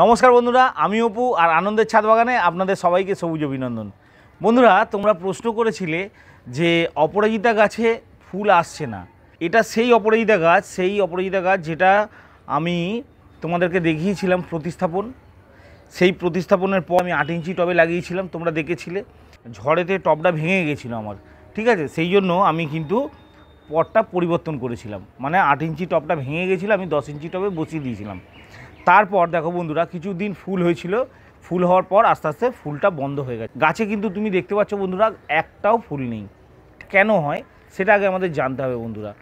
নমস্কার বন্ধুরা আমি অপু আর আনন্দের ছাদ বাগানে আপনাদের সবাইকে সবুজ অভিনন্দন বন্ধুরা তোমরা প্রশ্ন করেছিলে যে অপরাজিতা গাছে ফুল আসছে না এটা সেই অপরাজিতা গাছ সেই অপরাজিতা গাছ যেটা আমি তোমাদেরকে দেখিয়েছিলাম প্রতিস্থাপন সেই প্রতিস্থাপনের পর আমি আট ইঞ্চি টবে লাগিয়েছিলাম তোমরা দেখেছিলে ঝড়েতে টবটা ভেঙে গেছিলো আমার ঠিক আছে সেই জন্য আমি কিন্তু পটটা পরিবর্তন করেছিলাম মানে আট ইঞ্চি টপটা ভেঙে গেছিলো আমি দশ ইঞ্চি টবে বসিয়ে দিয়েছিলাম তারপর দেখো বন্ধুরা কিছুদিন ফুল হয়েছিল ফুল হওয়ার পর আস্তে আস্তে ফুলটা বন্ধ হয়ে গেছে গাছে কিন্তু তুমি দেখতে পাচ্ছ বন্ধুরা একটাও ফুল নেই কেন হয় সেটা আগে আমাদের জানতে হবে বন্ধুরা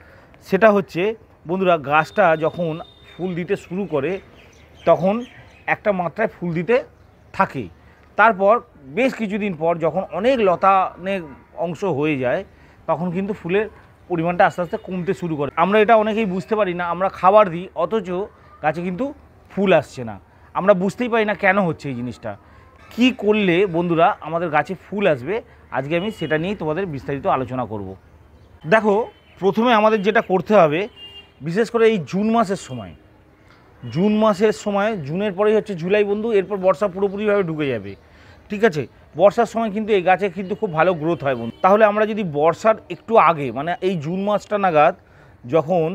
সেটা হচ্ছে বন্ধুরা গাছটা যখন ফুল দিতে শুরু করে তখন একটা মাত্রায় ফুল দিতে থাকে তারপর বেশ কিছুদিন পর যখন অনেক লতানে অংশ হয়ে যায় তখন কিন্তু ফুলের পরিমাণটা আস্তে আস্তে কমতে শুরু করে আমরা এটা অনেকেই বুঝতে পারি না আমরা খাবার দিই অথচ গাছে কিন্তু ফুল আসছে না আমরা বুঝতেই পারি না কেন হচ্ছে এই জিনিসটা কি করলে বন্ধুরা আমাদের গাছে ফুল আসবে আজকে আমি সেটা নিয়েই তোমাদের বিস্তারিত আলোচনা করব। দেখো প্রথমে আমাদের যেটা করতে হবে বিশেষ করে এই জুন মাসের সময় জুন মাসের সময় জুনের পরেই হচ্ছে জুলাই বন্ধু এরপর বর্ষা পুরোপুরিভাবে ঢুকে যাবে ঠিক আছে বর্ষার সময় কিন্তু এই গাছে কিন্তু খুব ভালো গ্রোথ হয় বন্ধু তাহলে আমরা যদি বর্ষার একটু আগে মানে এই জুন মাসটা নাগাদ যখন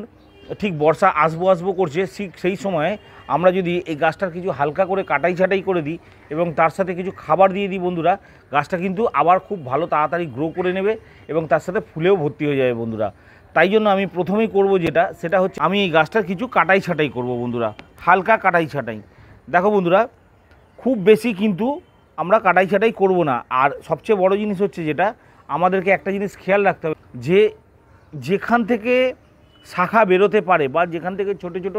ঠিক বর্ষা আসবো আসবো করছে সেই সময়ে আমরা যদি এই গাছটার কিছু হালকা করে কাটাই ছাটাই করে দিই এবং তার সাথে কিছু খাবার দিয়ে দিই বন্ধুরা গাছটা কিন্তু আবার খুব ভালো তাড়াতাড়ি গ্রো করে নেবে এবং তার সাথে ফুলেও ভর্তি হয়ে যাবে বন্ধুরা তাই জন্য আমি প্রথমেই করব যেটা সেটা হচ্ছে আমি এই গাছটার কিছু কাটাই ছাটাই করব বন্ধুরা হালকা কাটাই ছাটাই দেখো বন্ধুরা খুব বেশি কিন্তু আমরা কাটাই ছাটাই করব না আর সবচেয়ে বড় জিনিস হচ্ছে যেটা আমাদেরকে একটা জিনিস খেয়াল রাখতে হবে যে যেখান থেকে শাখা বেরোতে পারে বা যেখান থেকে ছোট ছোট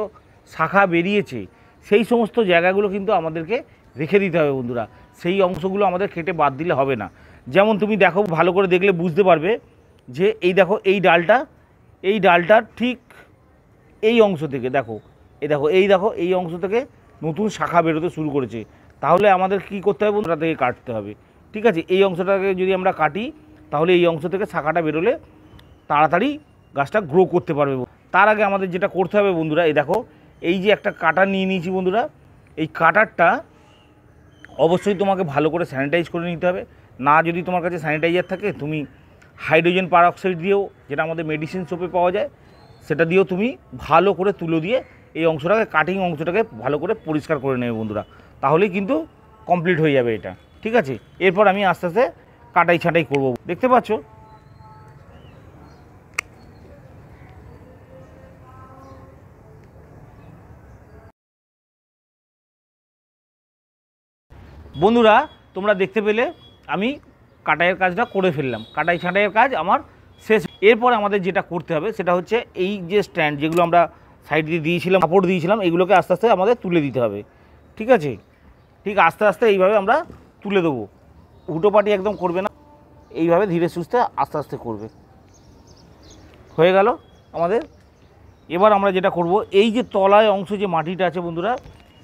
শাখা বেরিয়েছে সেই সমস্ত জায়গাগুলো কিন্তু আমাদেরকে রেখে দিতে হবে বন্ধুরা সেই অংশগুলো আমাদের খেটে বাদ দিলে হবে না যেমন তুমি দেখো ভালো করে দেখলে বুঝতে পারবে যে এই দেখো এই ডালটা এই ডালটা ঠিক এই অংশ থেকে দেখো এই দেখো এই দেখো এই অংশ থেকে নতুন শাখা বেরোতে শুরু করেছে তাহলে আমাদের কি করতে হবে বন্ধুরা থেকে কাটতে হবে ঠিক আছে এই অংশটাকে যদি আমরা কাটি তাহলে এই অংশ থেকে শাখাটা বেরোলে তাড়াতাড়ি গাছটা গ্রো করতে পারবে তার আগে আমাদের যেটা করতে হবে বন্ধুরা এই দেখো এই যে একটা কাটা নিয়ে নিয়েছি বন্ধুরা এই কাটারটা অবশ্যই তোমাকে ভালো করে স্যানিটাইজ করে নিতে হবে না যদি তোমার কাছে স্যানিটাইজার থাকে তুমি হাইড্রোজেন পারঅক্সাইড দিয়েও যেটা আমাদের মেডিসিন শোপে পাওয়া যায় সেটা দিয়েও তুমি ভালো করে তুলো দিয়ে এই অংশটাকে কাটিং অংশটাকে ভালো করে পরিষ্কার করে নেবে বন্ধুরা তাহলেই কিন্তু কমপ্লিট হয়ে যাবে এটা ঠিক আছে এরপর আমি আস্তে আস্তে কাটাই ছাঁটাই করবো দেখতে পাচ্ছ বন্ধুরা তোমরা দেখতে পেলে আমি কাটাইয়ের কাজটা করে ফেললাম কাটাই ছাঁটাইয়ের কাজ আমার শেষ এরপর আমাদের যেটা করতে হবে সেটা হচ্ছে এই যে স্ট্যান্ড যেগুলো আমরা সাইড দিয়ে দিয়েছিলাম কাপড় দিয়েছিলাম এগুলোকে আস্তে আস্তে আমাদের তুলে দিতে হবে ঠিক আছে ঠিক আস্তে আস্তে এইভাবে আমরা তুলে দেবো হুটোপাটি একদম করবে না এইভাবে ধীরে সুস্থে আস্তে আস্তে করবে হয়ে গেল আমাদের এবার আমরা যেটা করব এই যে তলায় অংশ যে মাটিটা আছে বন্ধুরা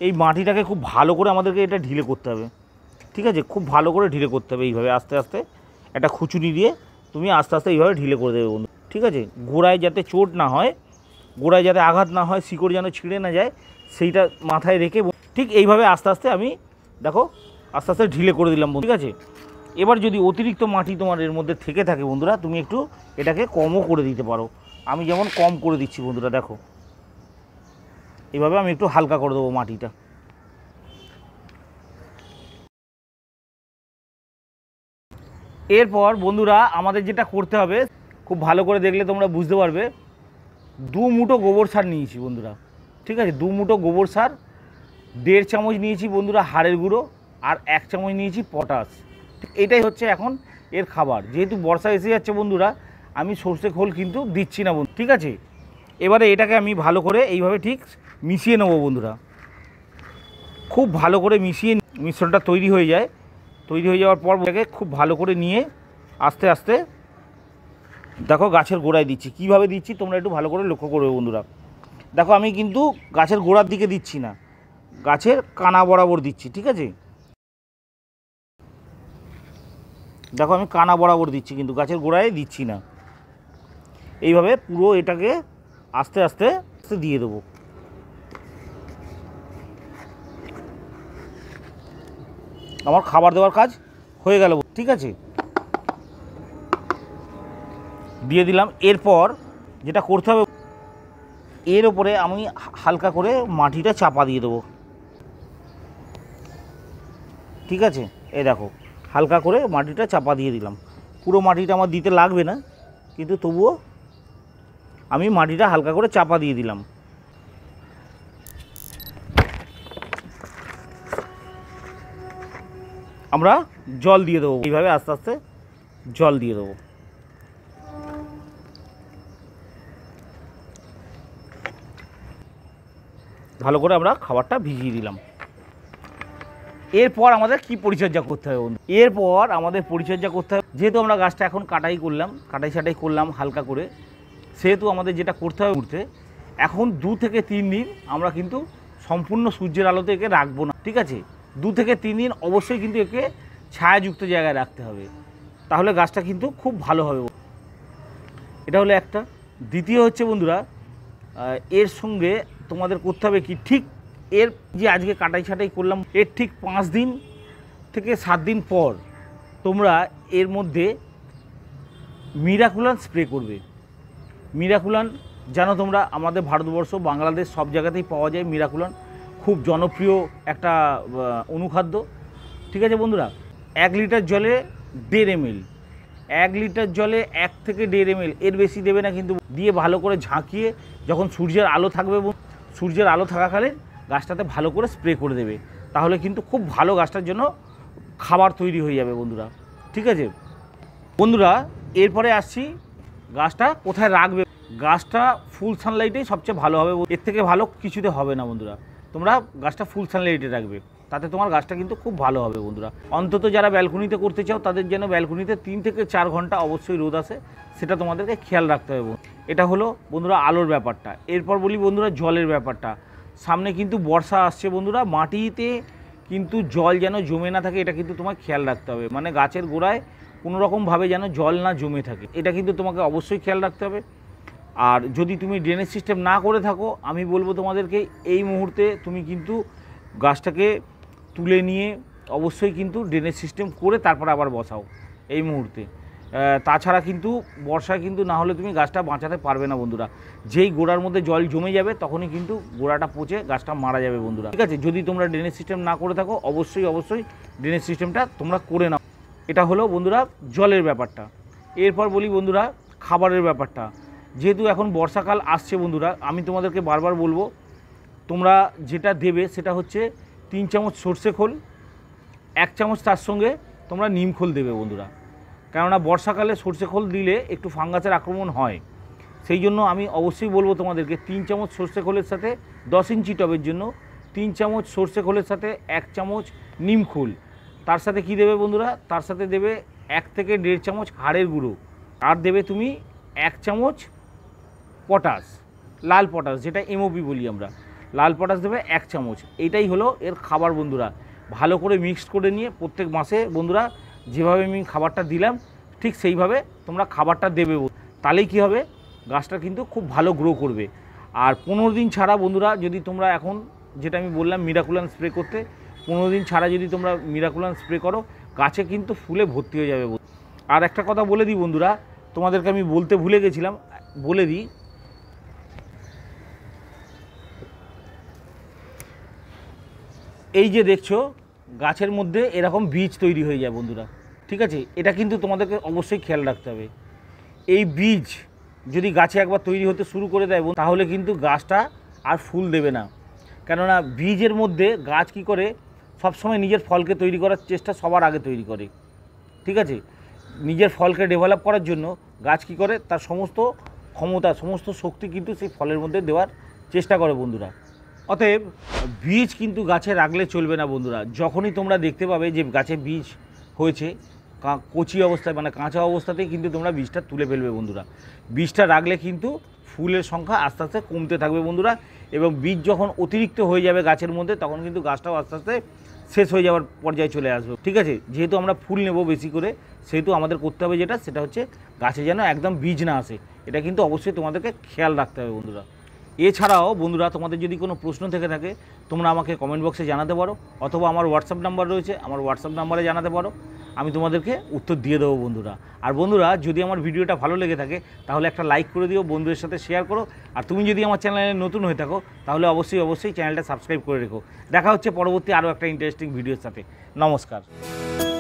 এই মাটিটাকে খুব ভালো করে আমাদেরকে এটা ঢিলে করতে হবে ঠিক আছে খুব ভালো করে ঢিলে করতে হবে এইভাবে আস্তে আস্তে একটা খুচুনি দিয়ে তুমি আস্তে আস্তে এইভাবে ঢিলে করে দেবে বন্ধু ঠিক আছে গোড়ায় যাতে চোট না হয় গোড়ায় যাতে আঘাত না হয় শিকড় যেন ছিঁড়ে না যায় সেইটা মাথায় রেখে ঠিক এইভাবে আস্তে আস্তে আমি দেখো আস্তে আস্তে ঢিলে করে দিলাম ঠিক আছে এবার যদি অতিরিক্ত মাটি তোমার এর মধ্যে থেকে থাকে বন্ধুরা তুমি একটু এটাকে কমও করে দিতে পারো আমি যেমন কম করে দিচ্ছি বন্ধুরা দেখো এভাবে আমি একটু হালকা করে দেবো মাটিটা এরপর বন্ধুরা আমাদের যেটা করতে হবে খুব ভালো করে দেখলে তোমরা বুঝতে পারবে দু মুঠো গোবর সার নিয়েছি বন্ধুরা ঠিক আছে দু মুঠো গোবর সার দেড় চামচ নিয়েছি বন্ধুরা হাড়ের গুঁড়ো আর এক চামচ নিয়েছি পটাশ এটাই হচ্ছে এখন এর খাবার যেহেতু বর্ষা এসে যাচ্ছে বন্ধুরা আমি সর্ষে খোল কিন্তু দিচ্ছি না বন্ধু ঠিক আছে এবারে এটাকে আমি ভালো করে এইভাবে ঠিক মিশিয়ে নেবো বন্ধুরা খুব ভালো করে মিশিয়ে মিশ্রণটা তৈরি হয়ে যায় তৈরি হয়ে যাওয়ার পর এটাকে খুব ভালো করে নিয়ে আস্তে আস্তে দেখো গাছের গোড়ায় দিচ্ছি কিভাবে দিচ্ছি তোমরা একটু ভালো করে লক্ষ্য করবে বন্ধুরা দেখো আমি কিন্তু গাছের গোড়ার দিকে দিচ্ছি না গাছের কানা বরাবর দিচ্ছি ঠিক আছে দেখো আমি কানা বরাবর দিচ্ছি কিন্তু গাছের গোড়ায় দিচ্ছি না এইভাবে পুরো এটাকে আস্তে আস্তে আস্তে দিয়ে দেবো আমার খাবার দেওয়ার কাজ হয়ে গেল ঠিক আছে দিয়ে দিলাম এরপর যেটা করতে হবে এর ওপরে আমি হালকা করে মাটিটা চাপা দিয়ে দেবো ঠিক আছে এ দেখো হালকা করে মাটিটা চাপা দিয়ে দিলাম পুরো মাটিটা আমার দিতে লাগবে না কিন্তু তবুও আমি মাটিটা হালকা করে চাপা দিয়ে দিলাম আমরা জল দিয়ে দেবো এইভাবে আস্তে আস্তে জল দিয়ে দেবো ভালো করে আমরা খাবারটা ভিজিয়ে দিলাম এরপর আমাদের কি পরিচর্যা করতে হবে বন্ধু এরপর আমাদের পরিচর্যা করতে হবে যেহেতু আমরা গাছটা এখন কাটাই করলাম কাটাই ছাটাই করলাম হালকা করে সেহেতু আমাদের যেটা করতে হবে উঠতে এখন দু থেকে তিন দিন আমরা কিন্তু সম্পূর্ণ সূর্যের আলোতে একে রাখবো না ঠিক আছে দু থেকে তিন দিন অবশ্যই কিন্তু একে ছায়াযুক্ত জায়গায় রাখতে হবে তাহলে গাছটা কিন্তু খুব ভালো হবে এটা হলো একটা দ্বিতীয় হচ্ছে বন্ধুরা এর সঙ্গে তোমাদের করতে হবে কি ঠিক এর যে আজকে কাটাই ছাটাই করলাম এর ঠিক পাঁচ দিন থেকে সাত দিন পর তোমরা এর মধ্যে মিরাকুলান স্প্রে করবে মিরাকুলান জানো তোমরা আমাদের ভারতবর্ষ বাংলাদেশ সব জায়গাতেই পাওয়া যায় মিরাকুলান খুব জনপ্রিয় একটা অনুখাদ্য ঠিক আছে বন্ধুরা এক লিটার জলে দেড় এমএল এক লিটার জলে এক থেকে দেড় এমএল এর বেশি দেবে না কিন্তু দিয়ে ভালো করে ঝাঁকিয়ে যখন সূর্যের আলো থাকবে সূর্যের আলো থাকাকালীন গাছটাতে ভালো করে স্প্রে করে দেবে তাহলে কিন্তু খুব ভালো গাছটার জন্য খাবার তৈরি হয়ে যাবে বন্ধুরা ঠিক আছে বন্ধুরা এরপরে আসছি গাছটা কোথায় রাখবে গাছটা ফুল সানলাইটেই সবচেয়ে ভালো হবে এর থেকে ভালো কিছুতে হবে না বন্ধুরা তোমরা গাছটা ফুল সানলাইটে রাখবে তাতে তোমার গাছটা কিন্তু খুব ভালো হবে বন্ধুরা অন্তত যারা ব্যালকনিতে করতে চাও তাদের যেন ব্যালকনিতে তিন থেকে চার ঘন্টা অবশ্যই রোদ আসে সেটা তোমাদেরকে খেয়াল রাখতে হবে এটা হলো বন্ধুরা আলোর ব্যাপারটা এরপর বলি বন্ধুরা জলের ব্যাপারটা সামনে কিন্তু বর্ষা আসছে বন্ধুরা মাটিতে কিন্তু জল যেন জমে না থাকে এটা কিন্তু তোমায় খেয়াল রাখতে হবে মানে গাছের গোড়ায় কোনোরকমভাবে যেন জল না জমে থাকে এটা কিন্তু তোমাকে অবশ্যই খেয়াল রাখতে হবে আর যদি তুমি ড্রেনেজ সিস্টেম না করে থাকো আমি বলবো তোমাদেরকে এই মুহূর্তে তুমি কিন্তু গাছটাকে তুলে নিয়ে অবশ্যই কিন্তু ড্রেনেজ সিস্টেম করে তারপর আবার বসাও এই মুহূর্তে তাছাড়া কিন্তু বর্ষায় কিন্তু না হলে তুমি গাছটা বাঁচাতে পারবে না বন্ধুরা যেই গোড়ার মধ্যে জল জমে যাবে তখনই কিন্তু গোড়াটা পচে গাছটা মারা যাবে বন্ধুরা ঠিক আছে যদি তোমরা ড্রেনেজ সিস্টেম না করে থাকো অবশ্যই অবশ্যই ড্রেনেজ সিস্টেমটা তোমরা করে নাও এটা হলো বন্ধুরা জলের ব্যাপারটা এরপর বলি বন্ধুরা খাবারের ব্যাপারটা যেহেতু এখন বর্ষাকাল আসছে বন্ধুরা আমি তোমাদেরকে বারবার বলবো তোমরা যেটা দেবে সেটা হচ্ছে তিন চামচ সর্ষে খোল এক চামচ তার সঙ্গে তোমরা নিম খোল দেবে বন্ধুরা কেননা বর্ষাকালে সর্ষে খোল দিলে একটু ফাঙ্গাসের আক্রমণ হয় সেই জন্য আমি অবশ্যই বলবো তোমাদেরকে তিন চামচ সর্ষে খোলের সাথে দশ ইঞ্চি টবের জন্য তিন চামচ সর্ষে খোলের সাথে এক চামচ নিম খোল তার সাথে কি দেবে বন্ধুরা তার সাথে দেবে এক থেকে দেড় চামচ হাড়ের গুঁড়ো আর দেবে তুমি এক চামচ পটাশ লাল পটাশ যেটা এমওপি বলি আমরা লাল পটাশ দেবে এক চামচ এটাই হলো এর খাবার বন্ধুরা ভালো করে মিক্সড করে নিয়ে প্রত্যেক মাসে বন্ধুরা যেভাবে আমি খাবারটা দিলাম ঠিক সেইভাবে তোমরা খাবারটা দেবে তাহলেই কী হবে গাছটা কিন্তু খুব ভালো গ্রো করবে আর পনেরো দিন ছাড়া বন্ধুরা যদি তোমরা এখন যেটা আমি বললাম মিরাকুলান স্প্রে করতে পনেরো দিন ছাড়া যদি তোমরা মিরাকুলান স্প্রে করো গাছে কিন্তু ফুলে ভর্তি হয়ে যাবে আর একটা কথা বলে দিই বন্ধুরা তোমাদেরকে আমি বলতে ভুলে গেছিলাম বলে দিই এই যে দেখছো গাছের মধ্যে এরকম বীজ তৈরি হয়ে যায় বন্ধুরা ঠিক আছে এটা কিন্তু তোমাদেরকে অবশ্যই খেয়াল রাখতে হবে এই বীজ যদি গাছে একবার তৈরি হতে শুরু করে দেয় তাহলে কিন্তু গাছটা আর ফুল দেবে না কেননা বীজের মধ্যে গাছ কি করে সবসময় নিজের ফলকে তৈরি করার চেষ্টা সবার আগে তৈরি করে ঠিক আছে নিজের ফলকে ডেভেলপ করার জন্য গাছ কি করে তার সমস্ত ক্ষমতা সমস্ত শক্তি কিন্তু সেই ফলের মধ্যে দেওয়ার চেষ্টা করে বন্ধুরা অতএব বীজ কিন্তু গাছে রাখলে চলবে না বন্ধুরা যখনই তোমরা দেখতে পাবে যে গাছে বীজ হয়েছে কচি অবস্থায় মানে কাঁচা অবস্থাতেই কিন্তু তোমরা বীজটা তুলে ফেলবে বন্ধুরা বীজটা রাখলে কিন্তু ফুলের সংখ্যা আস্তে আস্তে কমতে থাকবে বন্ধুরা এবং বীজ যখন অতিরিক্ত হয়ে যাবে গাছের মধ্যে তখন কিন্তু গাছটাও আস্তে আস্তে শেষ হয়ে যাওয়ার পর্যায়ে চলে আসবে ঠিক আছে যেহেতু আমরা ফুল নেব বেশি করে সেহেতু আমাদের করতে হবে যেটা সেটা হচ্ছে গাছে যেন একদম বীজ না আসে এটা কিন্তু অবশ্যই তোমাদেরকে খেয়াল রাখতে হবে বন্ধুরা এছাড়াও বন্ধুরা তোমাদের যদি কোনো প্রশ্ন থেকে থাকে তোমরা আমাকে কমেন্ট বক্সে জানাতে পারো অথবা আমার হোয়াটসঅ্যাপ নাম্বার রয়েছে আমার হোয়াটসঅ্যাপ নাম্বারে জানাতে পারো আমি তোমাদেরকে উত্তর দিয়ে দেবো বন্ধুরা আর বন্ধুরা যদি আমার ভিডিওটা ভালো লেগে থাকে তাহলে একটা লাইক করে দিও বন্ধুদের সাথে শেয়ার করো আর তুমি যদি আমার চ্যানেলে নতুন হয়ে থাকো তাহলে অবশ্যই অবশ্যই চ্যানেলটা সাবস্ক্রাইব করে রেখো দেখা হচ্ছে পরবর্তী আরও একটা ইন্টারেস্টিং ভিডিওর সাথে নমস্কার